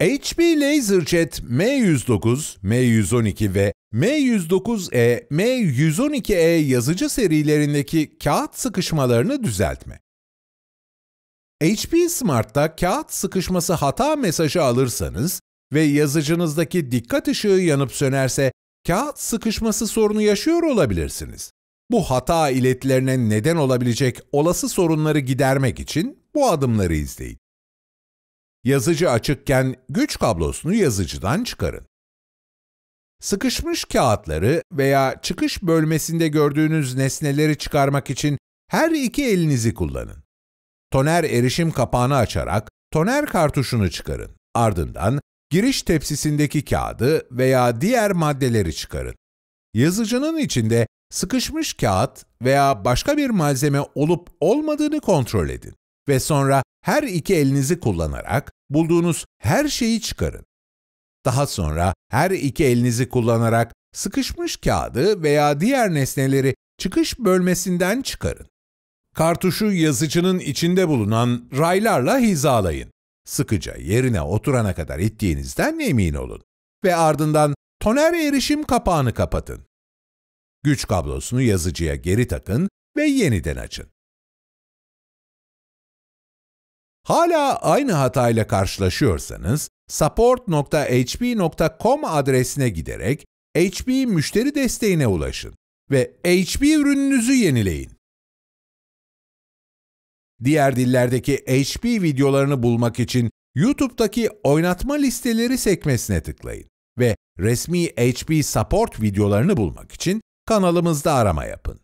HP LaserJet M109, M112 ve M109E, M112E yazıcı serilerindeki kağıt sıkışmalarını düzeltme. HP Smart'ta kağıt sıkışması hata mesajı alırsanız ve yazıcınızdaki dikkat ışığı yanıp sönerse kağıt sıkışması sorunu yaşıyor olabilirsiniz. Bu hata iletilerine neden olabilecek olası sorunları gidermek için bu adımları izleyin. Yazıcı açıkken güç kablosunu yazıcıdan çıkarın. Sıkışmış kağıtları veya çıkış bölmesinde gördüğünüz nesneleri çıkarmak için her iki elinizi kullanın. Toner erişim kapağını açarak toner kartuşunu çıkarın. Ardından giriş tepsisindeki kağıdı veya diğer maddeleri çıkarın. Yazıcının içinde sıkışmış kağıt veya başka bir malzeme olup olmadığını kontrol edin ve sonra her iki elinizi kullanarak bulduğunuz her şeyi çıkarın. Daha sonra her iki elinizi kullanarak sıkışmış kağıdı veya diğer nesneleri çıkış bölmesinden çıkarın. Kartuşu yazıcının içinde bulunan raylarla hizalayın. Sıkıca yerine oturana kadar ittiğinizden emin olun ve ardından toner erişim kapağını kapatın. Güç kablosunu yazıcıya geri takın ve yeniden açın. Hala aynı hatayla karşılaşıyorsanız support.hp.com adresine giderek HP müşteri desteğine ulaşın ve HP ürününüzü yenileyin. Diğer dillerdeki HP videolarını bulmak için YouTube'daki oynatma listeleri sekmesine tıklayın ve resmi HP Support videolarını bulmak için kanalımızda arama yapın.